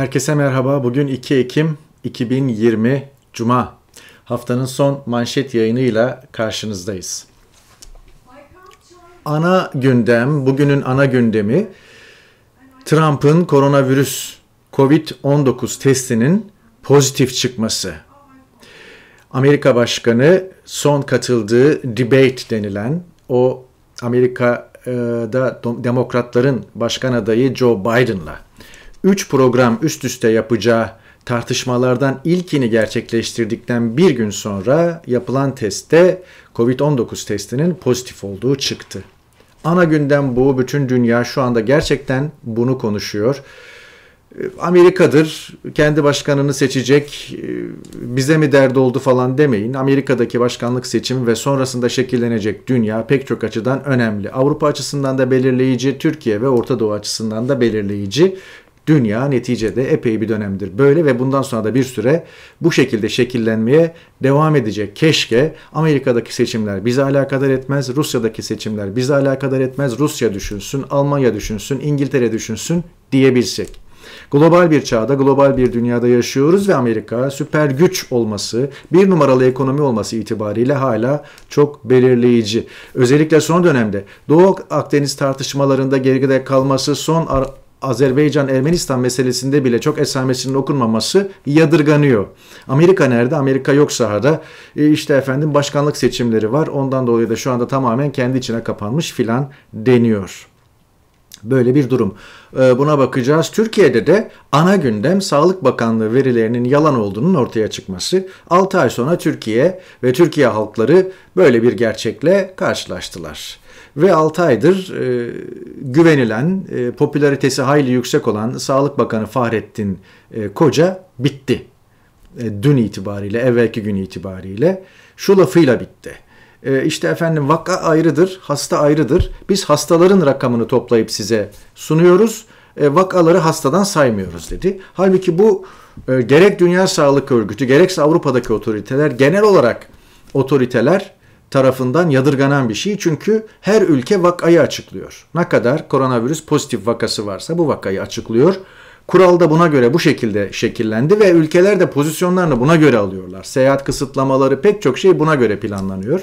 Herkese merhaba. Bugün 2 Ekim 2020 Cuma. Haftanın son manşet yayınıyla karşınızdayız. Ana gündem, bugünün ana gündemi Trump'ın koronavirüs COVID-19 testinin pozitif çıkması. Amerika Başkanı son katıldığı debate denilen o Amerika'da demokratların başkan adayı Joe Biden'la 3 program üst üste yapacağı tartışmalardan ilkini gerçekleştirdikten bir gün sonra yapılan testte COVID-19 testinin pozitif olduğu çıktı. Ana günden bu. Bütün dünya şu anda gerçekten bunu konuşuyor. Amerika'dır. Kendi başkanını seçecek. Bize mi derdi oldu falan demeyin. Amerika'daki başkanlık seçimi ve sonrasında şekillenecek dünya pek çok açıdan önemli. Avrupa açısından da belirleyici, Türkiye ve Orta Doğu açısından da belirleyici. Dünya neticede epey bir dönemdir böyle ve bundan sonra da bir süre bu şekilde şekillenmeye devam edecek. Keşke Amerika'daki seçimler bizi alakadar etmez, Rusya'daki seçimler bizi alakadar etmez, Rusya düşünsün, Almanya düşünsün, İngiltere düşünsün diyebilsek. Global bir çağda, global bir dünyada yaşıyoruz ve Amerika süper güç olması, bir numaralı ekonomi olması itibariyle hala çok belirleyici. Özellikle son dönemde Doğu Akdeniz tartışmalarında geride kalması, son Azerbaycan-Ermenistan meselesinde bile çok esamesinin okunmaması yadırganıyor. Amerika nerede? Amerika yok sahada. E işte efendim başkanlık seçimleri var. Ondan dolayı da şu anda tamamen kendi içine kapanmış filan deniyor. Böyle bir durum. E, buna bakacağız. Türkiye'de de ana gündem Sağlık Bakanlığı verilerinin yalan olduğunun ortaya çıkması. 6 ay sonra Türkiye ve Türkiye halkları böyle bir gerçekle karşılaştılar. Ve 6 aydır e, güvenilen, e, popülaritesi hayli yüksek olan Sağlık Bakanı Fahrettin e, Koca bitti. E, dün itibariyle, evvelki gün itibariyle şu lafıyla bitti. E, işte efendim vaka ayrıdır, hasta ayrıdır. Biz hastaların rakamını toplayıp size sunuyoruz. E, vakaları hastadan saymıyoruz dedi. Halbuki bu e, gerek Dünya Sağlık Örgütü gerekse Avrupa'daki otoriteler genel olarak otoriteler tarafından yadırganan bir şey. Çünkü her ülke vakayı açıklıyor. Ne kadar koronavirüs pozitif vakası varsa bu vakayı açıklıyor. Kural da buna göre bu şekilde şekillendi ve ülkeler de pozisyonlarını buna göre alıyorlar. Seyahat kısıtlamaları pek çok şey buna göre planlanıyor.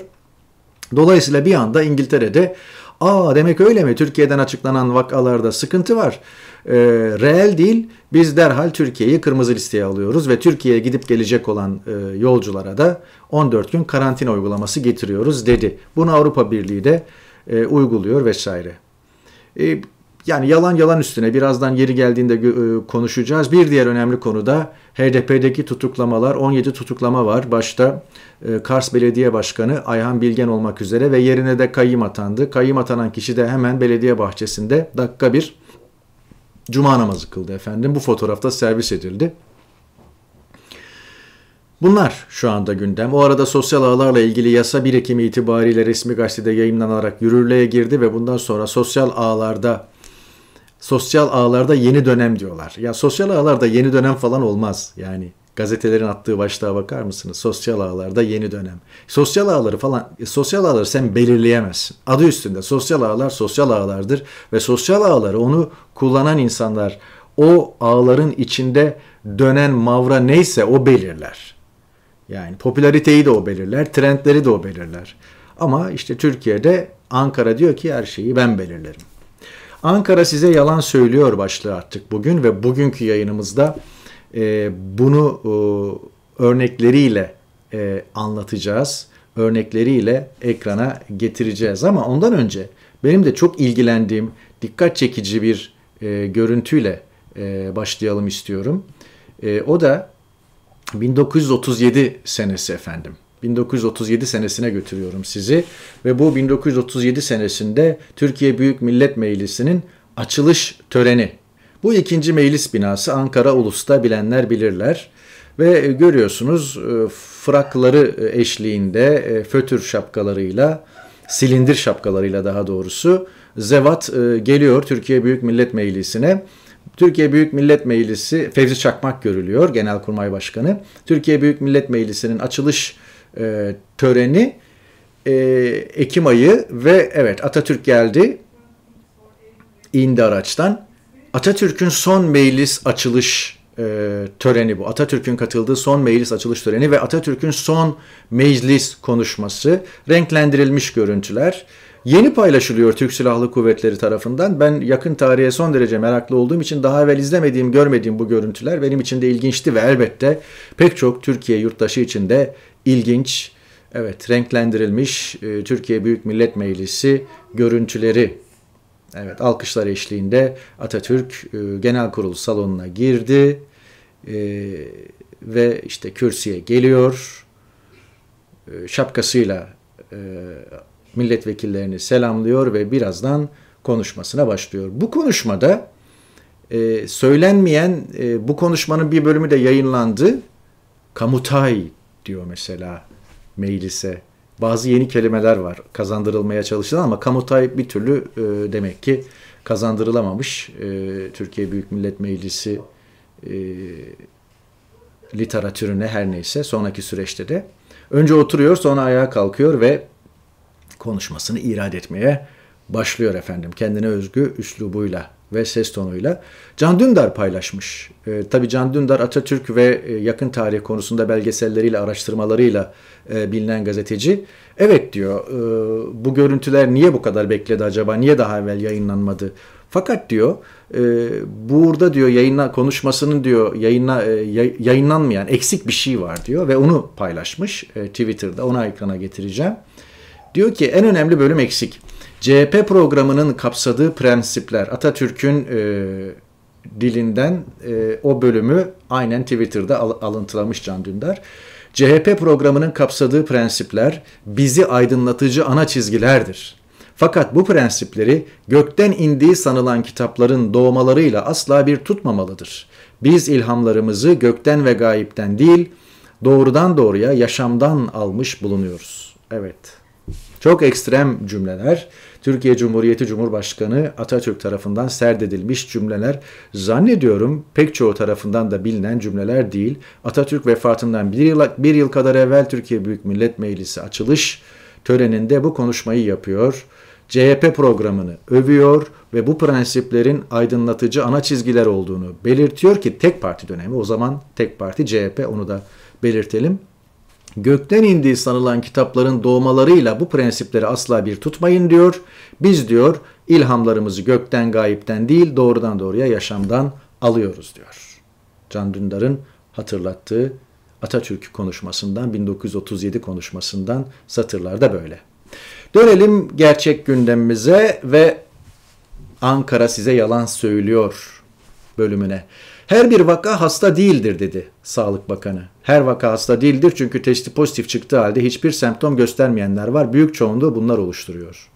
Dolayısıyla bir anda İngiltere'de aa demek öyle mi Türkiye'den açıklanan vakalarda sıkıntı var e, reel değil. Biz derhal Türkiye'yi kırmızı listeye alıyoruz ve Türkiye'ye gidip gelecek olan e, yolculara da 14 gün karantina uygulaması getiriyoruz dedi. Bunu Avrupa Birliği de e, uyguluyor vesaire. E, yani yalan yalan üstüne birazdan yeri geldiğinde e, konuşacağız. Bir diğer önemli konu da HDP'deki tutuklamalar. 17 tutuklama var. Başta e, Kars Belediye Başkanı Ayhan Bilgen olmak üzere ve yerine de kayyım atandı. Kayyım atanan kişi de hemen belediye bahçesinde dakika bir Cuma namazı kıldı efendim. Bu fotoğrafta servis edildi. Bunlar şu anda gündem. O arada sosyal ağlarla ilgili yasa 1 Ekim itibariyle resmi gazetede yayınlanarak yürürlüğe girdi ve bundan sonra sosyal ağlarda sosyal ağlarda yeni dönem diyorlar. Ya sosyal ağlarda yeni dönem falan olmaz yani. Gazetelerin attığı başlığa bakar mısınız? Sosyal ağlarda yeni dönem. Sosyal ağları falan, e, sosyal ağları sen belirleyemezsin. Adı üstünde sosyal ağlar sosyal ağlardır ve sosyal ağları onu kullanan insanlar o ağların içinde dönen mavra neyse o belirler. Yani popülariteyi de o belirler, trendleri de o belirler. Ama işte Türkiye'de Ankara diyor ki her şeyi ben belirlerim. Ankara size yalan söylüyor başlığı attık bugün ve bugünkü yayınımızda e, bunu e, örnekleriyle e, anlatacağız. Örnekleriyle ekrana getireceğiz ama ondan önce benim de çok ilgilendiğim dikkat çekici bir e, görüntüyle e, başlayalım istiyorum. E, o da 1937 senesi efendim. 1937 senesine götürüyorum sizi ve bu 1937 senesinde Türkiye Büyük Millet Meclisi'nin açılış töreni bu ikinci meclis binası Ankara Ulus'ta bilenler bilirler. Ve e, görüyorsunuz e, frakları e, eşliğinde fötür şapkalarıyla, silindir şapkalarıyla daha doğrusu zevat geliyor Türkiye Büyük Millet Meclisi'ne. Türkiye Büyük Millet Meclisi Fevzi Çakmak görülüyor Genelkurmay Başkanı. Türkiye Büyük Millet Meclisi'nin açılış töreni Ekim ayı ve evet Atatürk geldi indi araçtan. Atatürk'ün son meclis açılış e, töreni bu. Atatürk'ün katıldığı son meclis açılış töreni ve Atatürk'ün son meclis konuşması. Renklendirilmiş görüntüler. Yeni paylaşılıyor Türk Silahlı Kuvvetleri tarafından. Ben yakın tarihe son derece meraklı olduğum için daha evvel izlemediğim, görmediğim bu görüntüler benim için de ilginçti ve elbette pek çok Türkiye yurttaşı için de ilginç, evet renklendirilmiş e, Türkiye Büyük Millet Meclisi görüntüleri Evet alkışlar eşliğinde Atatürk e, genel kurul salonuna girdi e, ve işte kürsüye geliyor. E, şapkasıyla e, milletvekillerini selamlıyor ve birazdan konuşmasına başlıyor. Bu konuşmada e, söylenmeyen e, bu konuşmanın bir bölümü de yayınlandı. Kamutay diyor mesela meclise bazı yeni kelimeler var kazandırılmaya çalışılan ama Kamutay bir türlü e, demek ki kazandırılamamış. E, Türkiye Büyük Millet Meclisi e, literatürüne her neyse sonraki süreçte de önce oturuyor sonra ayağa kalkıyor ve konuşmasını irade etmeye başlıyor efendim. Kendine özgü üslubuyla ve ses tonuyla. Can Dündar paylaşmış. E, tabii Can Dündar Atatürk ve e, yakın tarih konusunda belgeselleriyle, araştırmalarıyla e, bilinen gazeteci. Evet diyor e, bu görüntüler niye bu kadar bekledi acaba? Niye daha evvel yayınlanmadı? Fakat diyor e, burada diyor yayına konuşmasının diyor yayına e, yayınlanmayan eksik bir şey var diyor ve onu paylaşmış e, Twitter'da. Ona ekrana getireceğim. Diyor ki en önemli bölüm eksik. CHP programının kapsadığı prensipler Atatürk'ün e, dilinden e, o bölümü aynen Twitter'da al, alıntılamış Can Dündar. CHP programının kapsadığı prensipler bizi aydınlatıcı ana çizgilerdir. Fakat bu prensipleri gökten indiği sanılan kitapların doğmalarıyla asla bir tutmamalıdır. Biz ilhamlarımızı gökten ve gayipten değil, doğrudan doğruya yaşamdan almış bulunuyoruz. Evet. Çok ekstrem cümleler. Türkiye Cumhuriyeti Cumhurbaşkanı Atatürk tarafından serdedilmiş cümleler zannediyorum pek çoğu tarafından da bilinen cümleler değil. Atatürk vefatından bir yıl, bir yıl kadar evvel Türkiye Büyük Millet Meclisi açılış töreninde bu konuşmayı yapıyor. CHP programını övüyor ve bu prensiplerin aydınlatıcı ana çizgiler olduğunu belirtiyor ki tek parti dönemi o zaman tek parti CHP onu da belirtelim gökten indiği sanılan kitapların doğmalarıyla bu prensipleri asla bir tutmayın diyor. Biz diyor ilhamlarımızı gökten gayipten değil doğrudan doğruya yaşamdan alıyoruz diyor. Can Dündar'ın hatırlattığı Atatürk konuşmasından 1937 konuşmasından satırlarda böyle. Dönelim gerçek gündemimize ve Ankara size yalan söylüyor bölümüne. Her bir vaka hasta değildir dedi Sağlık Bakanı. Her vaka hasta değildir çünkü testi pozitif çıktığı halde hiçbir semptom göstermeyenler var. Büyük çoğunluğu bunlar oluşturuyor.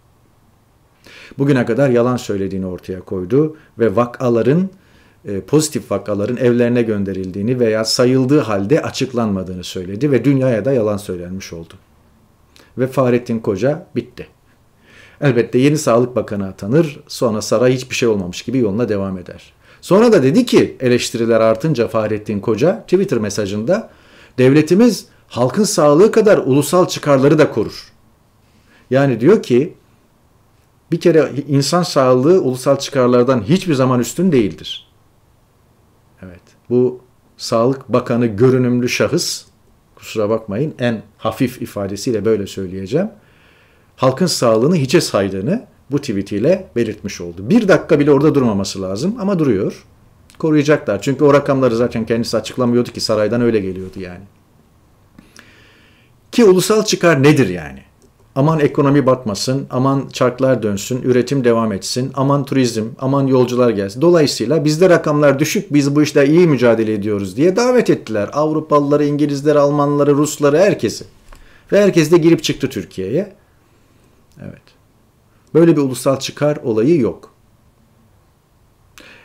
Bugüne kadar yalan söylediğini ortaya koydu ve vakaların e, pozitif vakaların evlerine gönderildiğini veya sayıldığı halde açıklanmadığını söyledi ve dünyaya da yalan söylenmiş oldu. Ve Fahrettin Koca bitti. Elbette yeni Sağlık Bakanı atanır, sonra saray hiçbir şey olmamış gibi yoluna devam eder. Sonra da dedi ki eleştiriler artınca Fahrettin Koca Twitter mesajında devletimiz halkın sağlığı kadar ulusal çıkarları da korur. Yani diyor ki bir kere insan sağlığı ulusal çıkarlardan hiçbir zaman üstün değildir. Evet. Bu Sağlık Bakanı görünümlü şahıs kusura bakmayın en hafif ifadesiyle böyle söyleyeceğim. Halkın sağlığını hiçe saydığını bu tweetiyle belirtmiş oldu. Bir dakika bile orada durmaması lazım ama duruyor. Koruyacaklar. Çünkü o rakamları zaten kendisi açıklamıyordu ki saraydan öyle geliyordu yani. Ki ulusal çıkar nedir yani? Aman ekonomi batmasın, aman çarklar dönsün, üretim devam etsin, aman turizm, aman yolcular gelsin. Dolayısıyla bizde rakamlar düşük, biz bu işte iyi mücadele ediyoruz diye davet ettiler. Avrupalıları, İngilizleri, Almanları, Rusları, herkesi. Ve herkes de girip çıktı Türkiye'ye. Böyle bir ulusal çıkar olayı yok.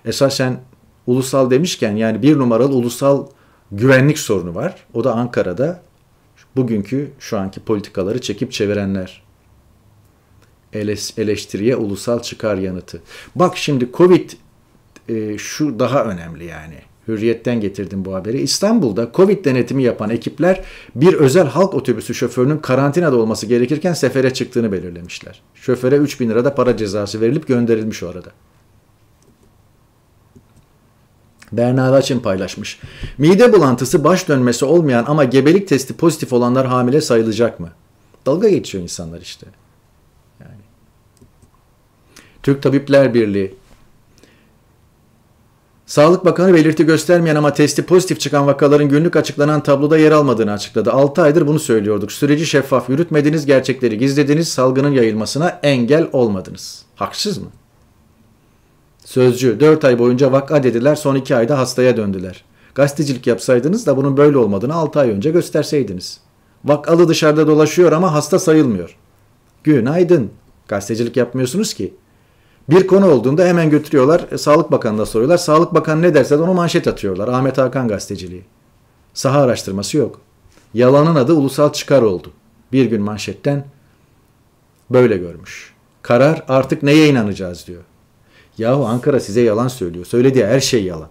Esasen ulusal demişken yani bir numaralı ulusal güvenlik sorunu var. O da Ankara'da bugünkü şu anki politikaları çekip çevirenler. Eleştiriye ulusal çıkar yanıtı. Bak şimdi Covid e, şu daha önemli yani. Hürriyet'ten getirdim bu haberi. İstanbul'da Covid denetimi yapan ekipler bir özel halk otobüsü şoförünün karantinada olması gerekirken sefere çıktığını belirlemişler. Şoföre 3000 da para cezası verilip gönderilmiş o arada. Berna Laçin paylaşmış. Mide bulantısı, baş dönmesi olmayan ama gebelik testi pozitif olanlar hamile sayılacak mı? Dalga geçiyor insanlar işte. Yani. Türk Tabipler Birliği Sağlık Bakanı belirti göstermeyen ama testi pozitif çıkan vakaların günlük açıklanan tabloda yer almadığını açıkladı. 6 aydır bunu söylüyorduk. Süreci şeffaf yürütmediniz, gerçekleri gizlediniz, salgının yayılmasına engel olmadınız. Haksız mı? Sözcü 4 ay boyunca vaka dediler, son 2 ayda hastaya döndüler. Gazetecilik yapsaydınız da bunun böyle olmadığını 6 ay önce gösterseydiniz. Vakalı dışarıda dolaşıyor ama hasta sayılmıyor. Günaydın. Gazetecilik yapmıyorsunuz ki. Bir konu olduğunda hemen götürüyorlar. E, Sağlık Bakanı'na soruyorlar. Sağlık Bakanı ne derse de onu manşet atıyorlar. Ahmet Hakan gazeteciliği. Saha araştırması yok. Yalanın adı ulusal çıkar oldu. Bir gün manşetten böyle görmüş. Karar artık neye inanacağız diyor. Yahu Ankara size yalan söylüyor. Söylediği her şey yalan.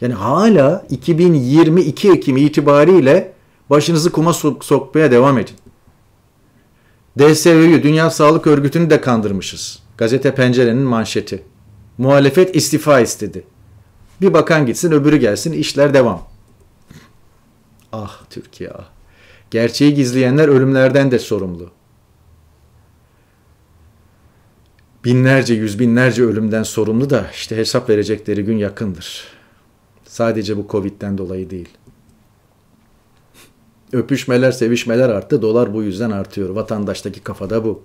Yani hala 2022 Ekim itibariyle başınızı kuma sokmaya devam edin. DSÖ'yü, Dünya Sağlık Örgütü'nü de kandırmışız. Gazete Pencere'nin manşeti. Muhalefet istifa istedi. Bir bakan gitsin öbürü gelsin işler devam. Ah Türkiye ah. Gerçeği gizleyenler ölümlerden de sorumlu. Binlerce, yüz binlerce ölümden sorumlu da işte hesap verecekleri gün yakındır. Sadece bu Covid'den dolayı değil. Öpüşmeler, sevişmeler arttı. Dolar bu yüzden artıyor. Vatandaştaki kafada bu.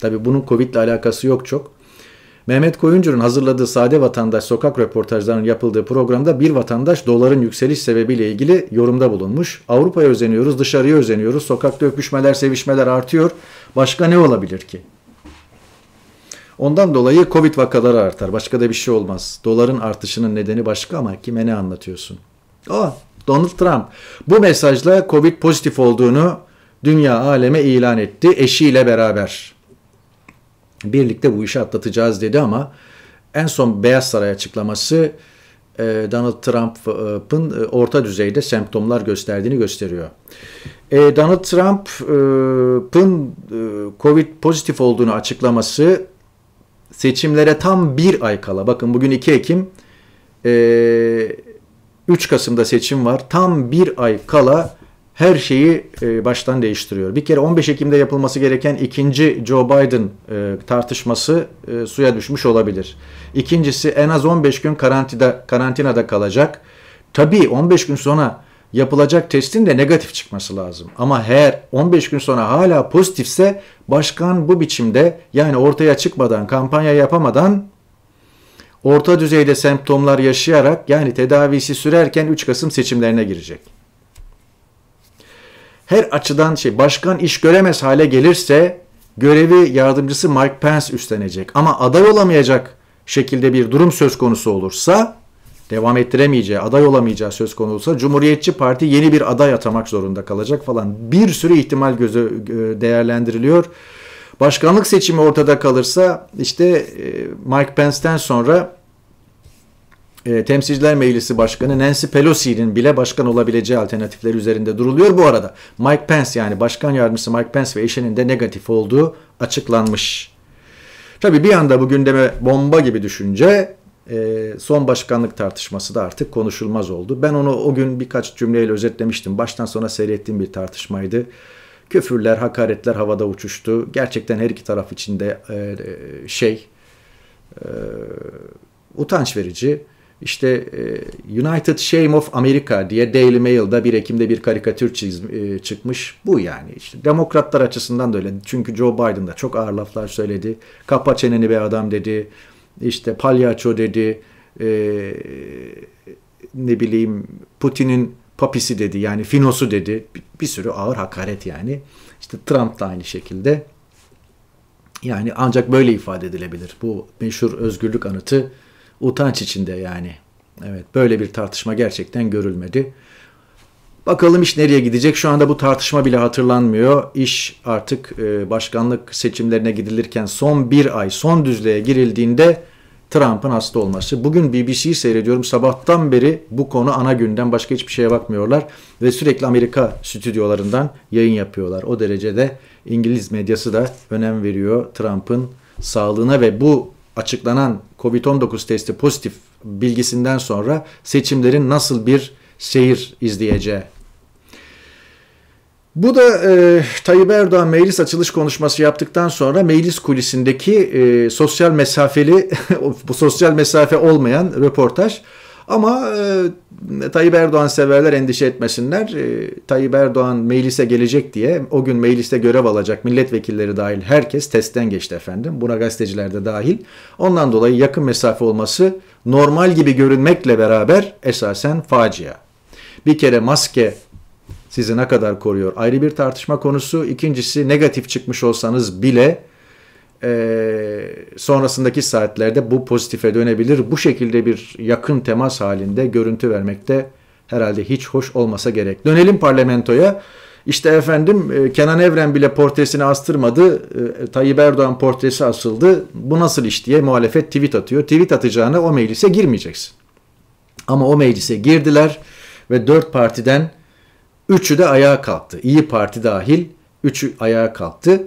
Tabi bunun Covid ile alakası yok çok. Mehmet Koyuncu'nun hazırladığı Sade Vatandaş sokak röportajlarının yapıldığı programda bir vatandaş doların yükseliş sebebiyle ilgili yorumda bulunmuş. Avrupa'ya özeniyoruz, dışarıya özeniyoruz, sokakta öpüşmeler, sevişmeler artıyor. Başka ne olabilir ki? Ondan dolayı Covid vakaları artar. Başka da bir şey olmaz. Doların artışının nedeni başka ama kime ne anlatıyorsun? Aa, Donald Trump bu mesajla Covid pozitif olduğunu dünya aleme ilan etti eşiyle beraber birlikte bu işi atlatacağız dedi ama en son Beyaz Saray açıklaması e, Donald Trump'ın e, orta düzeyde semptomlar gösterdiğini gösteriyor. E, Donald Trump'ın Covid pozitif olduğunu açıklaması seçimlere tam bir ay kala. Bakın bugün 2 Ekim 3 Kasım'da seçim var. Tam bir ay kala her şeyi e, baştan değiştiriyor. Bir kere 15 Ekim'de yapılması gereken ikinci Joe Biden e, tartışması e, suya düşmüş olabilir. İkincisi en az 15 gün karantinada, karantinada kalacak. Tabii 15 gün sonra yapılacak testin de negatif çıkması lazım. Ama eğer 15 gün sonra hala pozitifse başkan bu biçimde yani ortaya çıkmadan, kampanya yapamadan orta düzeyde semptomlar yaşayarak yani tedavisi sürerken 3 Kasım seçimlerine girecek her açıdan şey başkan iş göremez hale gelirse görevi yardımcısı Mike Pence üstlenecek. Ama aday olamayacak şekilde bir durum söz konusu olursa devam ettiremeyeceği, aday olamayacağı söz konusu Cumhuriyetçi Parti yeni bir aday atamak zorunda kalacak falan. Bir sürü ihtimal gözü e, değerlendiriliyor. Başkanlık seçimi ortada kalırsa işte e, Mike Pence'ten sonra e, Temsilciler Meclisi Başkanı Nancy Pelosi'nin bile başkan olabileceği alternatifler üzerinde duruluyor bu arada. Mike Pence yani başkan yardımcısı Mike Pence ve eşinin de negatif olduğu açıklanmış. Tabii bir anda bu gündeme bomba gibi düşünce e, son başkanlık tartışması da artık konuşulmaz oldu. Ben onu o gün birkaç cümleyle özetlemiştim. Baştan sona seyrettiğim bir tartışmaydı. Küfürler, hakaretler havada uçuştu. Gerçekten her iki taraf içinde e, e şey e, utanç verici. İşte e, United Shame of America diye Daily Mail'da 1 Ekim'de bir karikatür çiz, e, çıkmış. Bu yani işte demokratlar açısından da öyle. Çünkü Joe Biden da çok ağır laflar söyledi. Kapa çeneni be adam dedi. İşte palyaço dedi. Ee, ne bileyim Putin'in papisi dedi. Yani finosu dedi. Bir, bir sürü ağır hakaret yani. İşte Trump da aynı şekilde. Yani ancak böyle ifade edilebilir. Bu meşhur özgürlük anıtı utanç içinde yani. Evet böyle bir tartışma gerçekten görülmedi. Bakalım iş nereye gidecek? Şu anda bu tartışma bile hatırlanmıyor. İş artık e, başkanlık seçimlerine gidilirken son bir ay, son düzlüğe girildiğinde Trump'ın hasta olması. Bugün BBC'yi seyrediyorum. Sabahtan beri bu konu ana günden başka hiçbir şeye bakmıyorlar. Ve sürekli Amerika stüdyolarından yayın yapıyorlar. O derecede İngiliz medyası da önem veriyor Trump'ın sağlığına ve bu açıklanan COVID-19 testi pozitif bilgisinden sonra seçimlerin nasıl bir seyir izleyeceği. Bu da e, Tayyip Erdoğan meclis açılış konuşması yaptıktan sonra meclis kulisindeki e, sosyal mesafeli, bu sosyal mesafe olmayan röportaj. Ama e, Tayyip Erdoğan severler endişe etmesinler. E, Tayyip Erdoğan meclise gelecek diye o gün mecliste görev alacak milletvekilleri dahil herkes testten geçti efendim. Buna gazeteciler de dahil. Ondan dolayı yakın mesafe olması normal gibi görünmekle beraber esasen facia. Bir kere maske sizi ne kadar koruyor ayrı bir tartışma konusu. İkincisi negatif çıkmış olsanız bile ee, sonrasındaki saatlerde bu pozitife dönebilir. Bu şekilde bir yakın temas halinde görüntü vermekte herhalde hiç hoş olmasa gerek. Dönelim parlamentoya. İşte efendim e, Kenan Evren bile portresini astırmadı. E, Tayyip Erdoğan portresi asıldı. Bu nasıl iş diye muhalefet tweet atıyor. Tweet atacağına o meclise girmeyeceksin. Ama o meclise girdiler ve dört partiden üçü de ayağa kalktı. İyi Parti dahil üçü ayağa kalktı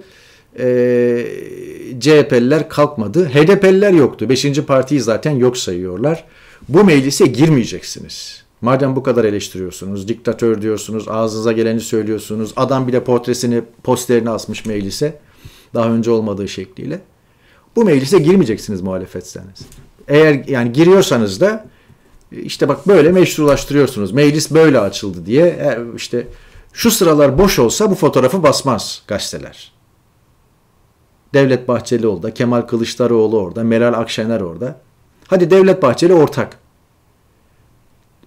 e, ee, CHP'liler kalkmadı. HDP'liler yoktu. Beşinci partiyi zaten yok sayıyorlar. Bu meclise girmeyeceksiniz. Madem bu kadar eleştiriyorsunuz, diktatör diyorsunuz, ağzınıza geleni söylüyorsunuz. Adam bile portresini, posterini asmış meclise. Daha önce olmadığı şekliyle. Bu meclise girmeyeceksiniz muhalefetseniz. Eğer yani giriyorsanız da işte bak böyle meşrulaştırıyorsunuz. Meclis böyle açıldı diye e, işte şu sıralar boş olsa bu fotoğrafı basmaz gazeteler. Devlet Bahçeli orada, Kemal Kılıçdaroğlu orada, Meral Akşener orada. Hadi Devlet Bahçeli ortak.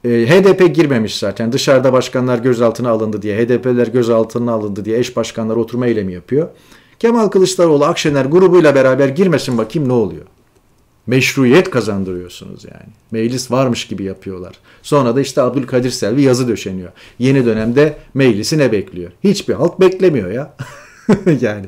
E, ee, HDP girmemiş zaten. Dışarıda başkanlar gözaltına alındı diye, HDP'ler gözaltına alındı diye eş başkanlar oturma eylemi yapıyor. Kemal Kılıçdaroğlu Akşener grubuyla beraber girmesin bakayım ne oluyor. Meşruiyet kazandırıyorsunuz yani. Meclis varmış gibi yapıyorlar. Sonra da işte Abdülkadir Selvi yazı döşeniyor. Yeni dönemde meclisi ne bekliyor? Hiçbir halt beklemiyor ya. yani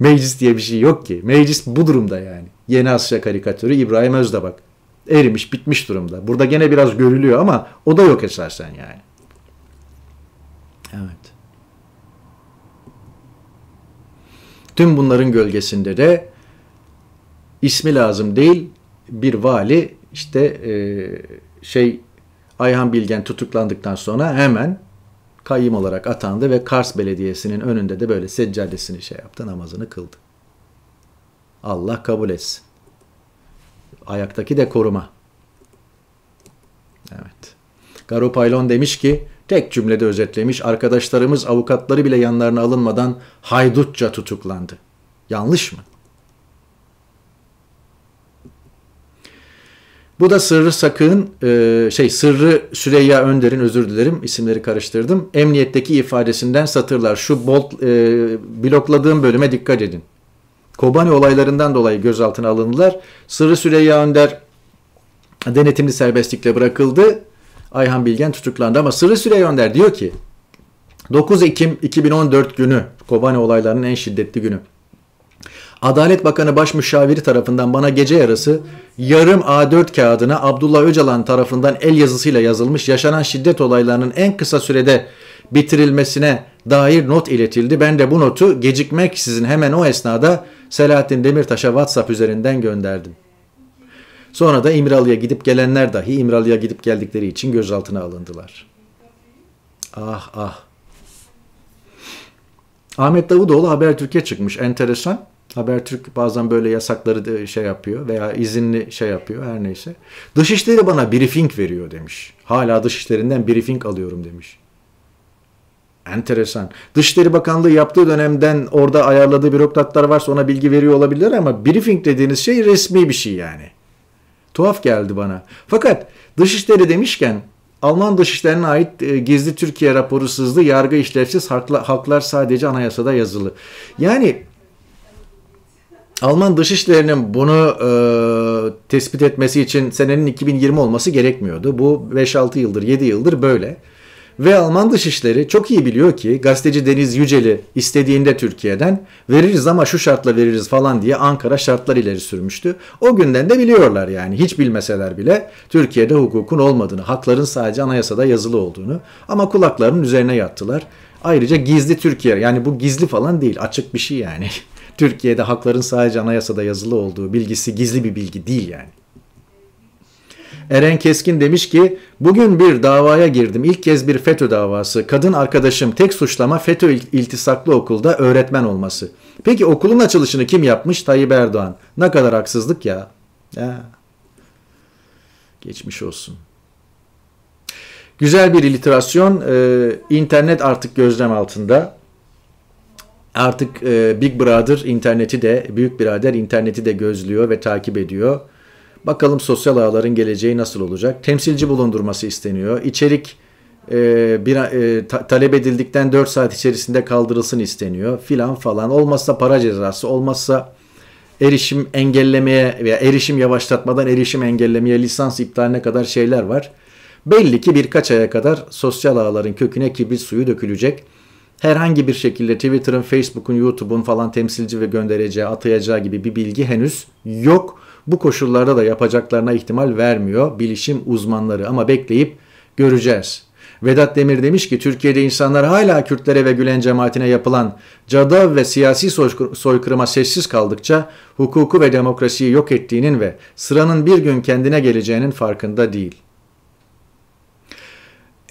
Meclis diye bir şey yok ki. Meclis bu durumda yani. Yeni Asya karikatürü İbrahim Özde bak. Erimiş bitmiş durumda. Burada gene biraz görülüyor ama o da yok esasen yani. Evet. Tüm bunların gölgesinde de ismi lazım değil bir vali işte e, şey Ayhan Bilgen tutuklandıktan sonra hemen kayyım olarak atandı ve Kars Belediyesi'nin önünde de böyle seccadesini şey yaptı, namazını kıldı. Allah kabul etsin. Ayaktaki de koruma. Evet. Garo Paylon demiş ki, tek cümlede özetlemiş, arkadaşlarımız avukatları bile yanlarına alınmadan haydutça tutuklandı. Yanlış mı? Bu da Sırrı sakın e, şey Sırrı Süreyya Önder'in özür dilerim isimleri karıştırdım. Emniyetteki ifadesinden satırlar. Şu bolt e, blokladığım bölüme dikkat edin. Kobani olaylarından dolayı gözaltına alındılar. Sırrı Süreyya Önder denetimli serbestlikle bırakıldı. Ayhan Bilgen tutuklandı ama Sırrı Süreyya Önder diyor ki 9 Ekim 2014 günü Kobani olaylarının en şiddetli günü. Adalet Bakanı Başmüşaviri tarafından bana gece yarısı yarım A4 kağıdına Abdullah Öcalan tarafından el yazısıyla yazılmış yaşanan şiddet olaylarının en kısa sürede bitirilmesine dair not iletildi. Ben de bu notu gecikmeksizin hemen o esnada Selahattin Demirtaş'a WhatsApp üzerinden gönderdim. Sonra da İmralı'ya gidip gelenler dahi İmralı'ya gidip geldikleri için gözaltına alındılar. Ah ah. Ahmet Davutoğlu Türkiye çıkmış. Enteresan. Habertürk bazen böyle yasakları da şey yapıyor veya izinli şey yapıyor her neyse. Dışişleri bana briefing veriyor demiş. Hala dışişlerinden briefing alıyorum demiş. Enteresan. Dışişleri Bakanlığı yaptığı dönemden orada ayarladığı bürokratlar varsa ona bilgi veriyor olabilir ama briefing dediğiniz şey resmi bir şey yani. Tuhaf geldi bana. Fakat dışişleri demişken Alman dışişlerine ait e, gizli Türkiye raporu sızdı, yargı işlevsiz, hakla, haklar sadece anayasada yazılı. Yani Alman dışişlerinin bunu e, tespit etmesi için senenin 2020 olması gerekmiyordu. Bu 5-6 yıldır, 7 yıldır böyle. Ve Alman dışişleri çok iyi biliyor ki gazeteci Deniz Yüceli istediğinde Türkiye'den veririz ama şu şartla veririz falan diye Ankara şartlar ileri sürmüştü. O günden de biliyorlar yani hiç bilmeseler bile Türkiye'de hukukun olmadığını, hakların sadece anayasada yazılı olduğunu ama kulaklarının üzerine yattılar. Ayrıca gizli Türkiye yani bu gizli falan değil açık bir şey yani. Türkiye'de hakların sadece anayasada yazılı olduğu bilgisi gizli bir bilgi değil yani. Eren Keskin demiş ki bugün bir davaya girdim. İlk kez bir FETÖ davası. Kadın arkadaşım tek suçlama FETÖ iltisaklı okulda öğretmen olması. Peki okulun açılışını kim yapmış? Tayyip Erdoğan. Ne kadar haksızlık ya. ya. Geçmiş olsun. Güzel bir illüstrasyon. Ee, internet artık gözlem altında artık e, Big Brother interneti de, Büyük Birader interneti de gözlüyor ve takip ediyor. Bakalım sosyal ağların geleceği nasıl olacak? Temsilci bulundurması isteniyor. İçerik e, bir, e, ta, talep edildikten 4 saat içerisinde kaldırılsın isteniyor filan falan. Olmazsa para cezası, olmazsa erişim engellemeye veya erişim yavaşlatmadan erişim engellemeye lisans iptaline kadar şeyler var. Belli ki birkaç aya kadar sosyal ağların köküne kibrit suyu dökülecek herhangi bir şekilde Twitter'ın, Facebook'un, YouTube'un falan temsilci ve göndereceği, atayacağı gibi bir bilgi henüz yok. Bu koşullarda da yapacaklarına ihtimal vermiyor bilişim uzmanları ama bekleyip göreceğiz. Vedat Demir demiş ki Türkiye'de insanlar hala Kürtlere ve Gülen cemaatine yapılan cada ve siyasi soykırıma sessiz kaldıkça hukuku ve demokrasiyi yok ettiğinin ve sıranın bir gün kendine geleceğinin farkında değil.''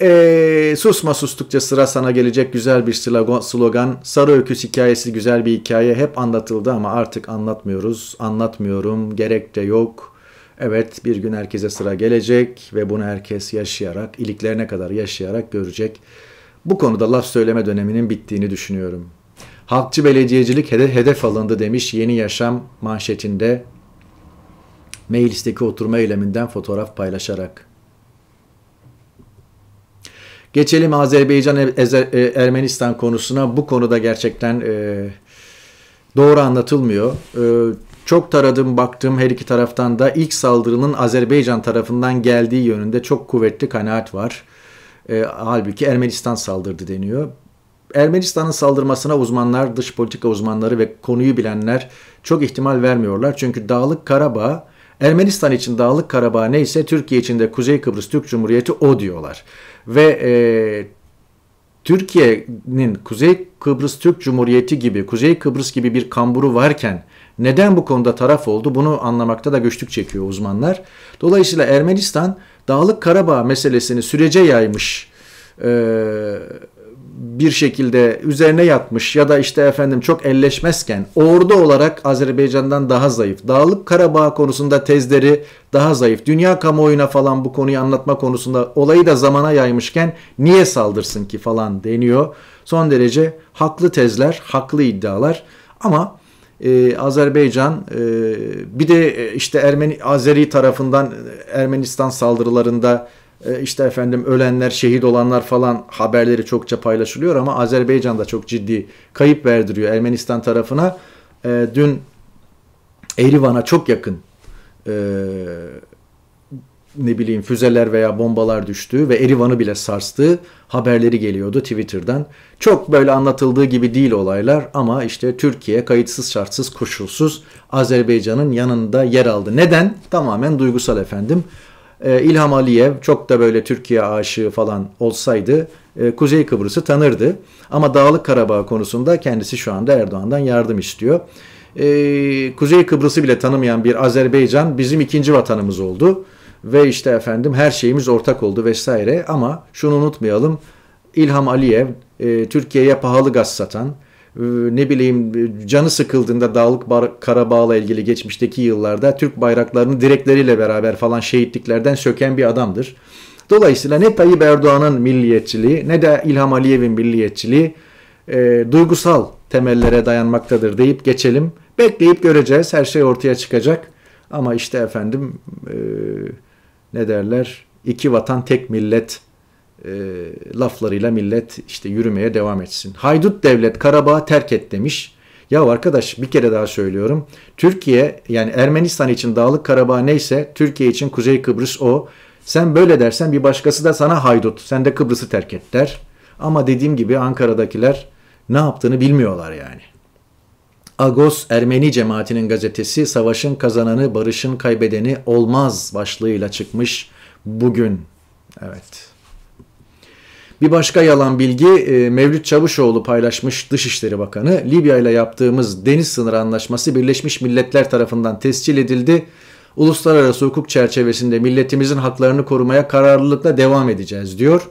Ee, susma sustukça sıra sana gelecek güzel bir slogan. Sarı Öküz hikayesi güzel bir hikaye. Hep anlatıldı ama artık anlatmıyoruz. Anlatmıyorum. Gerek de yok. Evet bir gün herkese sıra gelecek ve bunu herkes yaşayarak, iliklerine kadar yaşayarak görecek. Bu konuda laf söyleme döneminin bittiğini düşünüyorum. Halkçı belediyecilik hedef, hedef alındı demiş Yeni Yaşam manşetinde meclisteki oturma eyleminden fotoğraf paylaşarak. Geçelim Azerbaycan e, e, Ermenistan konusuna. Bu konuda gerçekten e, doğru anlatılmıyor. E, çok taradım baktım her iki taraftan da ilk saldırının Azerbaycan tarafından geldiği yönünde çok kuvvetli kanaat var. E, halbuki Ermenistan saldırdı deniyor. Ermenistan'ın saldırmasına uzmanlar, dış politika uzmanları ve konuyu bilenler çok ihtimal vermiyorlar. Çünkü Dağlık Karabağ Ermenistan için Dağlık Karabağ neyse Türkiye için de Kuzey Kıbrıs Türk Cumhuriyeti o diyorlar. Ve e, Türkiye'nin Kuzey Kıbrıs Türk Cumhuriyeti gibi, Kuzey Kıbrıs gibi bir kamburu varken neden bu konuda taraf oldu bunu anlamakta da güçlük çekiyor uzmanlar. Dolayısıyla Ermenistan Dağlık Karabağ meselesini sürece yaymış e, bir şekilde üzerine yatmış ya da işte efendim çok elleşmezken ordu olarak Azerbaycan'dan daha zayıf. Dağlık Karabağ konusunda tezleri daha zayıf. Dünya kamuoyuna falan bu konuyu anlatma konusunda olayı da zamana yaymışken niye saldırsın ki falan deniyor. Son derece haklı tezler, haklı iddialar ama ee, Azerbaycan e, bir de e, işte Ermeni Azeri tarafından e, Ermenistan saldırılarında e, işte efendim ölenler, şehit olanlar falan haberleri çokça paylaşılıyor ama Azerbaycan da çok ciddi kayıp verdiriyor Ermenistan tarafına. E, dün Erivan'a çok yakın e, ne bileyim füzeler veya bombalar düştü ve Erivan'ı bile sarstı haberleri geliyordu Twitter'dan. Çok böyle anlatıldığı gibi değil olaylar ama işte Türkiye kayıtsız şartsız koşulsuz Azerbaycan'ın yanında yer aldı. Neden? Tamamen duygusal efendim. E, İlham Aliyev çok da böyle Türkiye aşığı falan olsaydı e, Kuzey Kıbrıs'ı tanırdı. Ama Dağlık Karabağ konusunda kendisi şu anda Erdoğan'dan yardım istiyor. E, Kuzey Kıbrıs'ı bile tanımayan bir Azerbaycan bizim ikinci vatanımız oldu. Ve işte efendim her şeyimiz ortak oldu vesaire ama şunu unutmayalım İlham Aliyev Türkiye'ye pahalı gaz satan, ee, ne bileyim canı sıkıldığında Dağlık Karabağ'la ilgili geçmişteki yıllarda Türk bayraklarını direkleriyle beraber falan şehitliklerden söken bir adamdır. Dolayısıyla ne Tayyip Erdoğan'ın milliyetçiliği ne de İlham Aliyev'in milliyetçiliği e, duygusal temellere dayanmaktadır deyip geçelim. Bekleyip göreceğiz her şey ortaya çıkacak. Ama işte efendim e, ne derler iki vatan tek millet e, laflarıyla millet işte yürümeye devam etsin. Haydut devlet Karabağ terk et demiş. Ya arkadaş bir kere daha söylüyorum. Türkiye yani Ermenistan için Dağlık Karabağ neyse Türkiye için Kuzey Kıbrıs o. Sen böyle dersen bir başkası da sana haydut. Sen de Kıbrıs'ı terk et der. Ama dediğim gibi Ankara'dakiler ne yaptığını bilmiyorlar yani. Agos Ermeni cemaatinin gazetesi savaşın kazananı barışın kaybedeni olmaz başlığıyla çıkmış bugün. Evet. Bir başka yalan bilgi e, Mevlüt Çavuşoğlu paylaşmış Dışişleri Bakanı. Libya ile yaptığımız deniz sınırı anlaşması Birleşmiş Milletler tarafından tescil edildi. Uluslararası hukuk çerçevesinde milletimizin haklarını korumaya kararlılıkla devam edeceğiz diyor.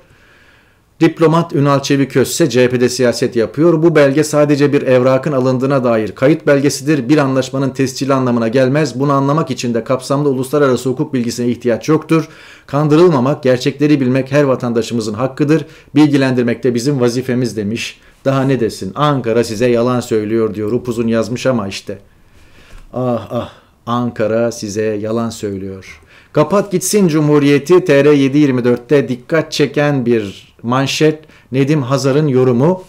Diplomat Ünal Çeviköz ise CHP'de siyaset yapıyor. Bu belge sadece bir evrakın alındığına dair kayıt belgesidir. Bir anlaşmanın tescili anlamına gelmez. Bunu anlamak için de kapsamlı uluslararası hukuk bilgisine ihtiyaç yoktur. Kandırılmamak, gerçekleri bilmek her vatandaşımızın hakkıdır. Bilgilendirmek de bizim vazifemiz demiş. Daha ne desin? Ankara size yalan söylüyor diyor. Upuzun yazmış ama işte. Ah ah. Ankara size yalan söylüyor. Kapat gitsin Cumhuriyeti TR724'te dikkat çeken bir manşet Nedim Hazar'ın yorumu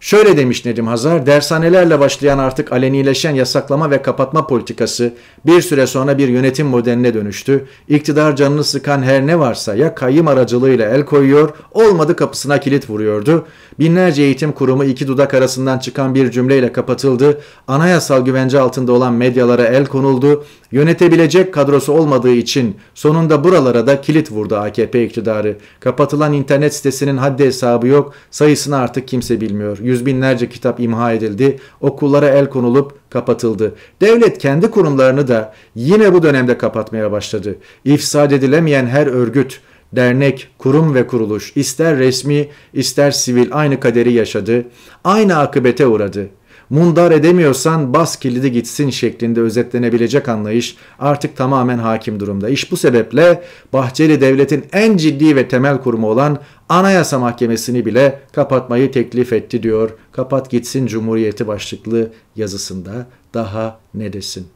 Şöyle demiş Nedim Hazar, dershanelerle başlayan artık alenileşen yasaklama ve kapatma politikası bir süre sonra bir yönetim modeline dönüştü. İktidar canını sıkan her ne varsa ya kayım aracılığıyla el koyuyor, olmadı kapısına kilit vuruyordu. Binlerce eğitim kurumu iki dudak arasından çıkan bir cümleyle kapatıldı. Anayasal güvence altında olan medyalara el konuldu. Yönetebilecek kadrosu olmadığı için sonunda buralara da kilit vurdu AKP iktidarı. Kapatılan internet sitesinin haddi hesabı yok, sayısını artık kimse bilmiyor yüz binlerce kitap imha edildi, okullara el konulup kapatıldı. Devlet kendi kurumlarını da yine bu dönemde kapatmaya başladı. İfsad edilemeyen her örgüt, dernek, kurum ve kuruluş ister resmi ister sivil aynı kaderi yaşadı, aynı akıbete uğradı.'' mundar edemiyorsan bas kilidi gitsin şeklinde özetlenebilecek anlayış artık tamamen hakim durumda. İş bu sebeple Bahçeli devletin en ciddi ve temel kurumu olan Anayasa Mahkemesi'ni bile kapatmayı teklif etti diyor. Kapat gitsin Cumhuriyeti başlıklı yazısında daha ne desin.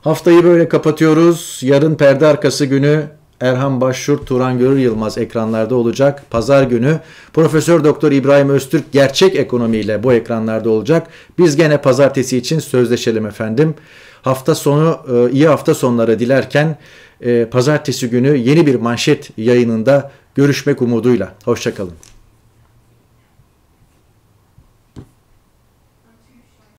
Haftayı böyle kapatıyoruz. Yarın perde arkası günü Erhan Başşur, Turan Görür Yılmaz ekranlarda olacak. Pazar günü Profesör Doktor İbrahim Öztürk gerçek ekonomiyle bu ekranlarda olacak. Biz gene pazartesi için sözleşelim efendim. Hafta sonu e, iyi hafta sonları dilerken e, pazartesi günü yeni bir manşet yayınında görüşmek umuduyla. Hoşçakalın.